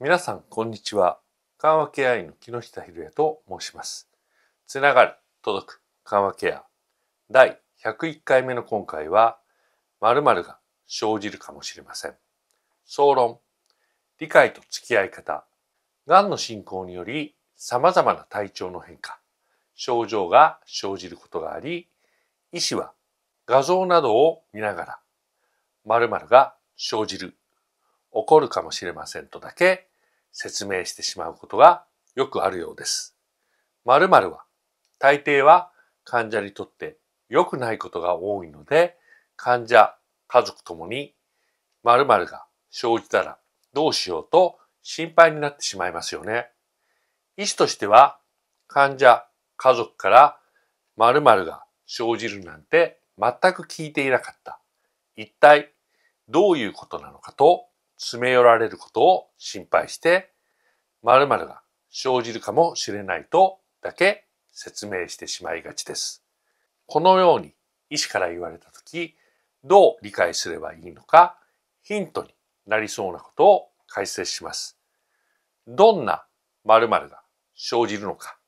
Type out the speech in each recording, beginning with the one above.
皆さん、こんにちは。緩和ケア医の木下博也と申します。つながる、届く、緩和ケア。第101回目の今回は、〇〇が生じるかもしれません。総論、理解と付き合い方。癌の進行により、様々な体調の変化、症状が生じることがあり、医師は画像などを見ながら、〇〇が生じる、起こるかもしれませんとだけ説明してしまうことがよくあるようです。〇〇は大抵は患者にとって良くないことが多いので患者、家族ともに〇〇が生じたらどうしようと心配になってしまいますよね。医師としては患者、家族から〇〇が生じるなんて全く聞いていなかった。一体どういうことなのかと詰め寄られることを心配して〇〇が生じるかもしれないとだけ説明してしまいがちです。このように医師から言われたとき、どう理解すればいいのか、ヒントになりそうなことを解説します。どんな〇〇が生じるのか、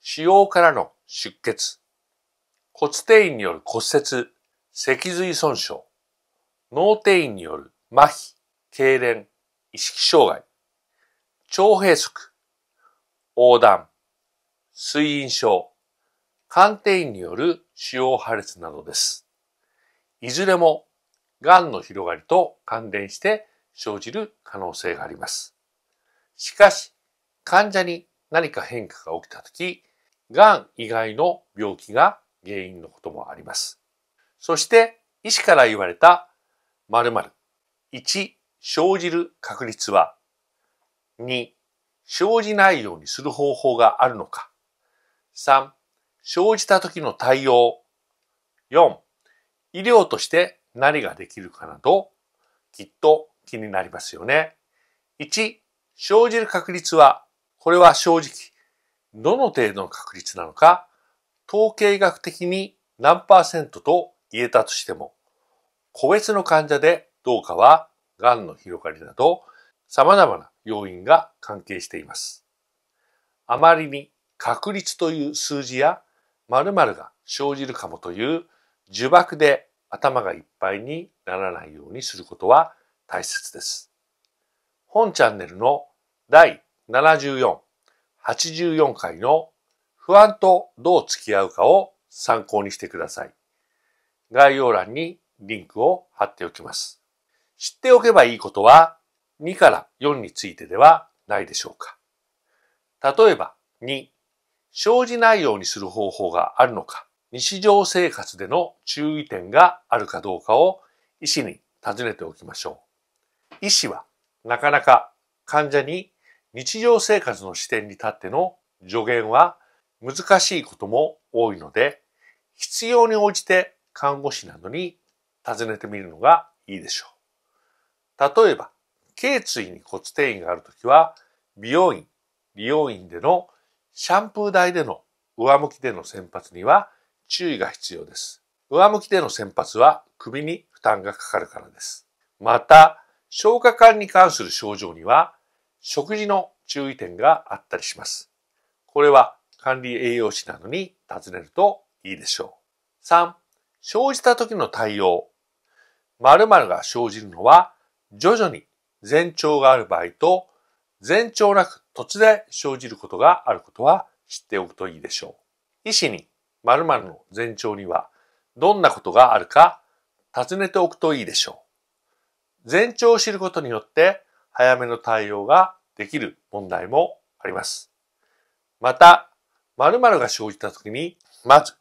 腫瘍からの出血、骨底移による骨折、脊髄損傷、脳底移による麻痺、痙攣、意識障害、腸閉塞、横断、水飲症、鑑定員による腫瘍破裂などです。いずれも、癌の広がりと関連して生じる可能性があります。しかし、患者に何か変化が起きたとき、癌以外の病気が原因のこともあります。そして、医師から言われた〇〇、1、生じる確率は2生じないようにする方法があるのか3生じた時の対応4医療として何ができるかなどきっと気になりますよね。1生じる確率はこれは正直どの程度の確率なのか統計学的に何パーセントと言えたとしても個別の患者でどうかはがんの広がりなど、様々な要因が関係しています。あまりに確率という数字や〇〇が生じるかもという呪縛で頭がいっぱいにならないようにすることは大切です。本チャンネルの第74、84回の不安とどう付き合うかを参考にしてください。概要欄にリンクを貼っておきます。知っておけばいいことは2から4についてではないでしょうか。例えば2、生じないようにする方法があるのか、日常生活での注意点があるかどうかを医師に尋ねておきましょう。医師はなかなか患者に日常生活の視点に立っての助言は難しいことも多いので、必要に応じて看護師などに尋ねてみるのがいいでしょう。例えば、頸椎に骨転移があるときは、美容院、美容院でのシャンプー台での上向きでの先発には注意が必要です。上向きでの先発は首に負担がかかるからです。また、消化管に関する症状には食事の注意点があったりします。これは管理栄養士などに尋ねるといいでしょう。3、生じた時の対応。〇〇が生じるのは徐々に前兆がある場合と、前兆なく突然生じることがあることは知っておくといいでしょう。医師に〇〇の前兆にはどんなことがあるか尋ねておくといいでしょう。前兆を知ることによって早めの対応ができる問題もあります。また、〇〇が生じた時にまず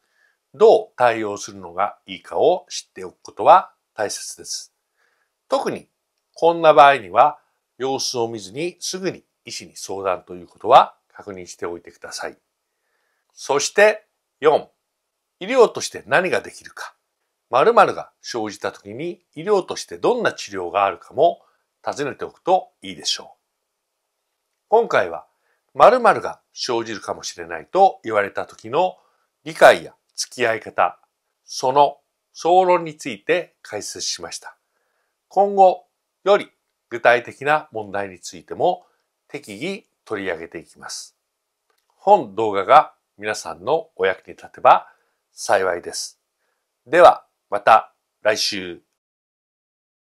どう対応するのがいいかを知っておくことは大切です。特にこんな場合には、様子を見ずにすぐに医師に相談ということは確認しておいてください。そして4、医療として何ができるか。〇〇が生じた時に医療としてどんな治療があるかも尋ねておくといいでしょう。今回は〇〇が生じるかもしれないと言われた時の理解や付き合い方、その総論について解説しました。今後より具体的な問題についても適宜取り上げていきます。本動画が皆さんのお役に立てば幸いです。ではまた来週。